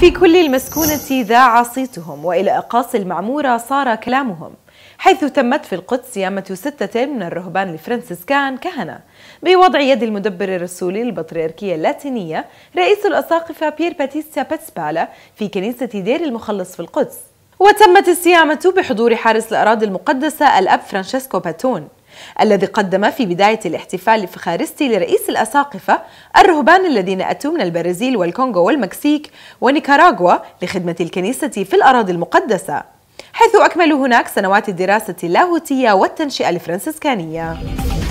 في كل المسكونة ذاع صيتهم وإلى أقاصي المعمورة صار كلامهم حيث تمت في القدس يامة ستة من الرهبان الفرنسيسكان كهنة بوضع يد المدبر الرسولي للبطريركية اللاتينية رئيس الأساقفة بير باتيستا باتسبالا في كنيسة دير المخلص في القدس وتمت السيامة بحضور حارس الأراضي المقدسة الأب فرانشيسكو باتون الذي قدم في بداية الاحتفال الفخارستي لرئيس الأساقفة الرهبان الذين أتوا من البرازيل والكونغو والمكسيك ونيكاراغوا لخدمة الكنيسة في الأراضي المقدسة حيث أكملوا هناك سنوات الدراسة اللاهوتية والتنشئة الفرنسيسكانية